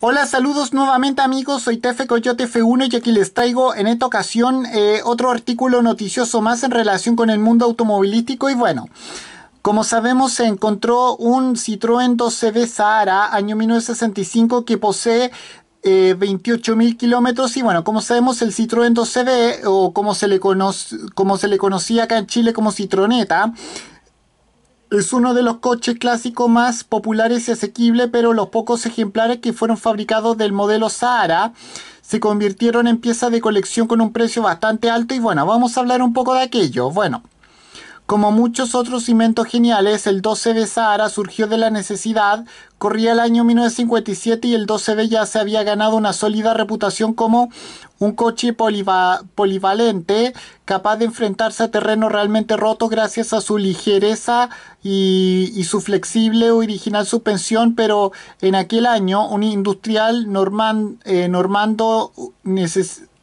Hola, saludos nuevamente amigos, soy Tefe Coyote F1 y aquí les traigo en esta ocasión eh, otro artículo noticioso más en relación con el mundo automovilístico y bueno... Como sabemos, se encontró un Citroën 12B Sahara año 1965 que posee eh, 28.000 kilómetros y bueno, como sabemos el Citroën 12B o como se, le conoce, como se le conocía acá en Chile como Citroneta es uno de los coches clásicos más populares y asequibles, pero los pocos ejemplares que fueron fabricados del modelo Sahara se convirtieron en piezas de colección con un precio bastante alto y bueno, vamos a hablar un poco de aquello. Bueno, como muchos otros cimientos geniales, el 12B Sahara surgió de la necesidad, corría el año 1957 y el 12B ya se había ganado una sólida reputación como un coche polivalente capaz de enfrentarse a terreno realmente roto gracias a su ligereza y, su flexible original suspensión, pero en aquel año un industrial eh, normando,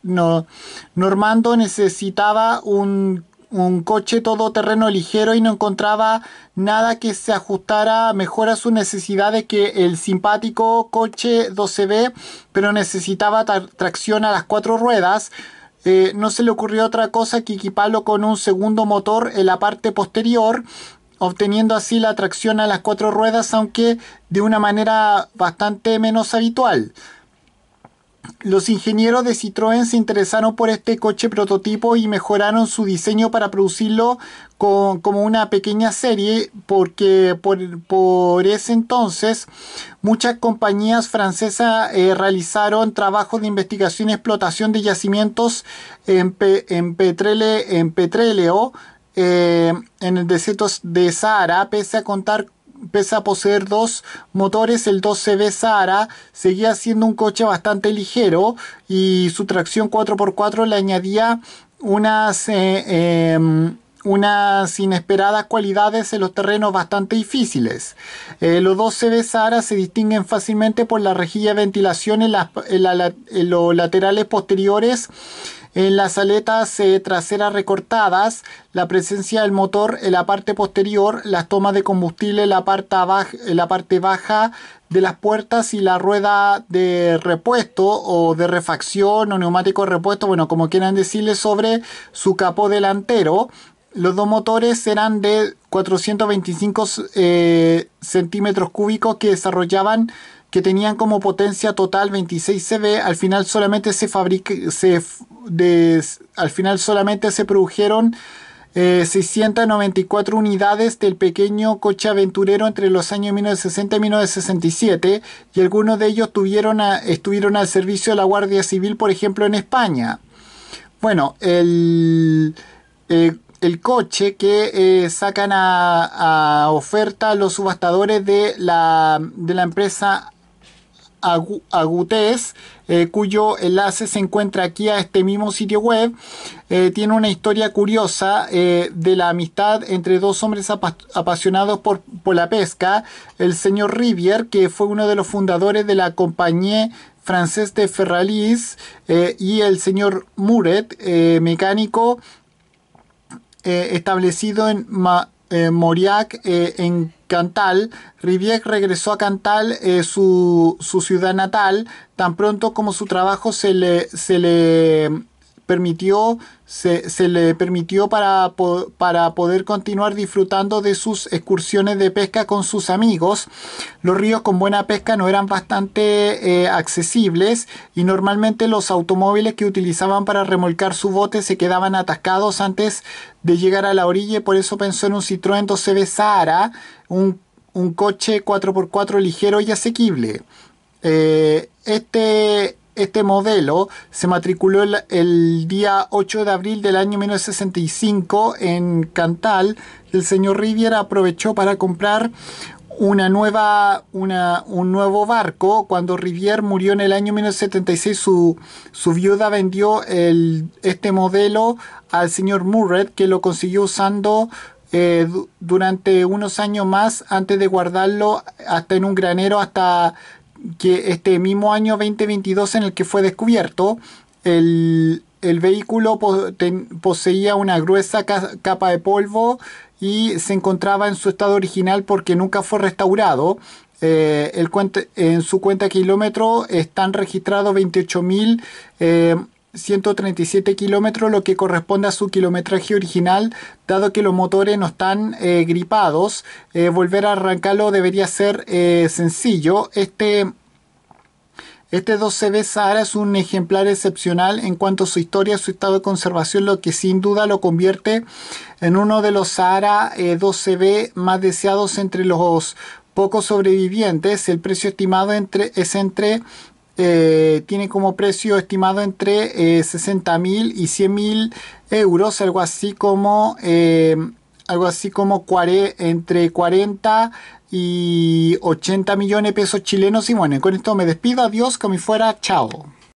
no, normando necesitaba un un coche todo terreno ligero y no encontraba nada que se ajustara mejor a sus necesidades que el simpático coche 12B, pero necesitaba tracción a las cuatro ruedas. Eh, no se le ocurrió otra cosa que equiparlo con un segundo motor en la parte posterior, obteniendo así la tracción a las cuatro ruedas, aunque de una manera bastante menos habitual. Los ingenieros de Citroën se interesaron por este coche prototipo y mejoraron su diseño para producirlo como una pequeña serie porque por, por ese entonces muchas compañías francesas eh, realizaron trabajos de investigación y explotación de yacimientos en, en, petróleo eh, en el desierto de Sahara, pese a contar pese a poseer dos motores, el 12B Sahara seguía siendo un coche bastante ligero y su tracción 4x4 le añadía eh, em, unas, inesperadas cualidades en los terrenos bastante difíciles. Eh, los 12B Sahara se distinguen fácilmente por la rejilla de ventilación en los laterales posteriores en las aletas eh, traseras recortadas, la presencia del motor en la parte posterior, las tomas de combustible en la parte, baja, la parte baja de las puertas y la rueda de repuesto o de refacción o neumático repuesto, bueno, como quieran decirle, sobre su capó delantero. Los dos motores eran de 425 eh, centímetros cúbicos que desarrollaban que tenían como potencia total 26 CV, al final solamente se, se al final solamente se produjeron 694 eh, unidades del pequeño coche aventurero entre los años 1960 y 1967 y algunos de ellos tuvieron estuvieron al servicio de la Guardia Civil, por ejemplo, en España. Bueno, el, eh, el coche que eh, sacan a, a, oferta los subastadores de la, de la empresa Agutés, eh, cuyo enlace se encuentra aquí a este mismo sitio web. Eh, tiene una historia curiosa eh, de la amistad entre dos hombres apasionados por, la pesca. El señor Rivier, que fue uno de los fundadores de la compañía francés de Ferralis, y el señor Muret, mecánico establecido en eh, eh, en Cantal, Rivier regresó a Cantal, eh, su, su, ciudad natal, tan pronto como su trabajo se le, se le permitió, se, le permitió para, para poder continuar disfrutando de sus excursiones de pesca con sus amigos. Los ríos con buena pesca no eran bastante eh, accesibles y normalmente los automóviles que utilizaban para remolcar su bote se quedaban atascados antes de llegar a la orilla y por eso pensó en un Citroën 12B Sahara, un, coche 4x4 ligero y asequible. Eh, este este modelo se matriculó el, día 8 de abril del año 1965 en Cantal. El señor Riviera aprovechó para comprar una nueva, un nuevo barco. Cuando Rivier murió en el año 1976, su, viuda vendió el, este modelo al señor Murrett, que lo consiguió usando eh, durante unos años más antes de guardarlo hasta en un granero hasta que este mismo año 2022 en el que fue descubierto, el, vehículo poseía una gruesa capa de polvo y se encontraba en su estado original porque nunca fue restaurado. Eh, el en su cuenta kilómetro están registrados 28.000 eh, 137 kilómetros, lo que corresponde a su kilometraje original, dado que los motores no están eh, gripados. Eh, volver a arrancarlo debería ser eh, sencillo. Este, este 12B Sahara es un ejemplar excepcional en cuanto a su historia, su estado de conservación, lo que sin duda lo convierte en uno de los Sahara 12B más deseados entre los pocos sobrevivientes. El precio estimado es entre eh, tiene como precio estimado entre 60 eh, 60.000 y 100.000 euros, algo así como, eh, algo así como entre 40 y 80 millones de pesos chilenos. Y bueno, con esto me despido, adiós, como fuera, chao.